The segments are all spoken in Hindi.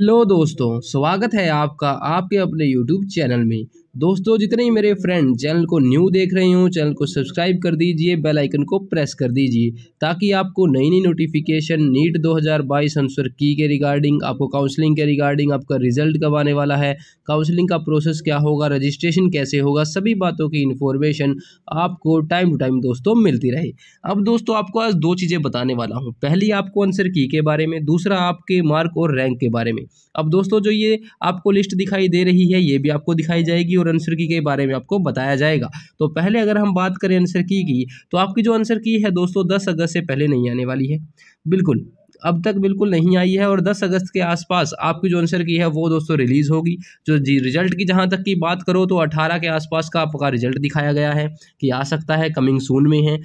हेलो दोस्तों स्वागत है आपका आपके अपने यूट्यूब चैनल में दोस्तों जितने ही मेरे फ्रेंड चैनल को न्यू देख रहे हो चैनल को सब्सक्राइब कर दीजिए बेल आइकन को प्रेस कर दीजिए ताकि आपको नई नई नोटिफिकेशन नीट 2022 आंसर की के रिगार्डिंग आपको काउंसलिंग के रिगार्डिंग आपका रिजल्ट कब आने वाला है काउंसलिंग का प्रोसेस क्या होगा रजिस्ट्रेशन कैसे होगा सभी बातों की इन्फॉर्मेशन आपको टाइम टू टाइम दोस्तों मिलती रहे अब दोस्तों आपको आज दो चीज़ें बताने वाला हूँ पहली आपको आंसर की के बारे में दूसरा आपके मार्क और रैंक के बारे में अब दोस्तों जो ये आपको लिस्ट दिखाई दे रही है ये भी आपको दिखाई जाएगी और आंसर की के बारे में आपको बताया जाएगा तो पहले अगर हम बात करें आंसर की की तो आपकी जो आंसर की है दोस्तों दस अगस्त से पहले नहीं आने वाली है बिल्कुल अब तक बिल्कुल नहीं आई है और 10 अगस्त के आसपास आपकी जो आंसर की है वो दोस्तों रिलीज़ होगी जो जी रिजल्ट की जहां तक की बात करो तो 18 के आसपास का आपका रिजल्ट दिखाया गया है कि आ सकता है कमिंग सून में है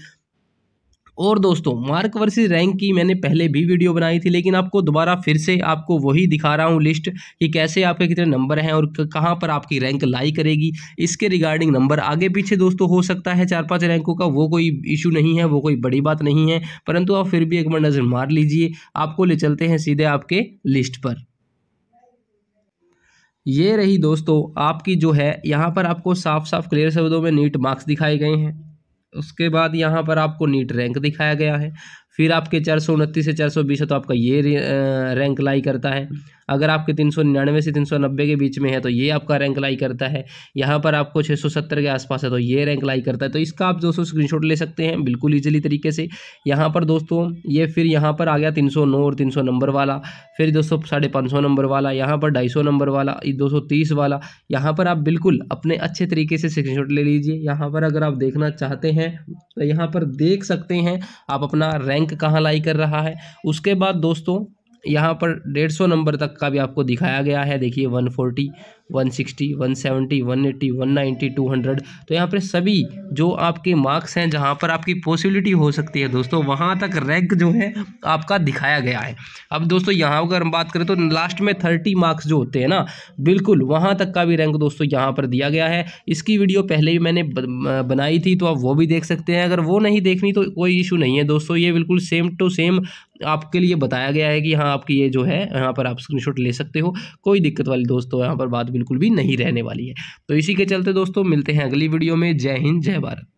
और दोस्तों मार्क वर्सेस रैंक की मैंने पहले भी वीडियो बनाई थी लेकिन आपको दोबारा फिर से आपको वही दिखा रहा हूँ लिस्ट कि कैसे आपके कितने नंबर हैं और कहाँ पर आपकी रैंक लाई करेगी इसके रिगार्डिंग नंबर आगे पीछे दोस्तों हो सकता है चार पाँच रैंकों का वो कोई इशू नहीं है वो कोई बड़ी बात नहीं है परंतु आप फिर भी एक बार नज़र मार लीजिए आपको ले चलते हैं सीधे आपके लिस्ट पर ये रही दोस्तों आपकी जो है यहाँ पर आपको साफ साफ क्लियर शब्दों में नीट मार्क्स दिखाए गए हैं उसके बाद यहाँ पर आपको नीट रैंक दिखाया गया है फिर आपके चार सौ उनतीस से चार सौ बीस है तो आपका ये रैंक लाई करता है अगर आपके तीन सौ निन्यानवे से तीन सौ नब्बे के बीच में है तो ये आपका रैंक लाई करता है यहाँ पर आपको छः सौ सत्तर के आसपास है तो ये रैंक लाई करता है तो इसका आप दोस्तों स्क्रीनशॉट ले सकते हैं बिल्कुल ईजिली तरीके से यहाँ पर दोस्तों ये फिर यहाँ पर आ गया तीन सौ नौ और तीन सौ नंबर वाला फिर दोस्तों साढ़े पाँच सौ नंबर वाला यहाँ पर ढाई सौ नंबर वाला दो सौ तीस वाला यहाँ पर आप बिल्कुल अपने अच्छे तरीके से शॉट ले लीजिए यहाँ पर अगर आप देखना चाहते हैं तो यहाँ पर देख सकते हैं आप अपना रैंक कहाँ लाई कर रहा है उसके बाद दोस्तों यहाँ पर डेढ़ सौ नंबर तक का भी आपको दिखाया गया है देखिए one forty one sixty one seventy one eighty one ninety two hundred तो यहाँ पर सभी जो आपके मार्क्स हैं जहाँ पर आपकी पॉसिबिलिटी हो सकती है दोस्तों वहाँ तक रैंक जो है आपका दिखाया गया है अब दोस्तों यहाँ अगर हम बात करें तो लास्ट में थर्टी मार्क्स जो होते हैं ना बिल्कुल वहाँ तक का भी रैंक दोस्तों यहाँ पर दिया गया है इसकी वीडियो पहले ही मैंने बनाई थी तो आप वो भी देख सकते हैं अगर वो नहीं देखनी तो कोई इशू नहीं है दोस्तों ये बिल्कुल सेम टू सेम आपके लिए बताया गया है कि हाँ आपकी ये जो है यहाँ पर आप स्क्रीनशॉट ले सकते हो कोई दिक्कत वाली दोस्तों यहाँ पर बात बिल्कुल भी नहीं रहने वाली है तो इसी के चलते दोस्तों मिलते हैं अगली वीडियो में जय हिंद जय भारत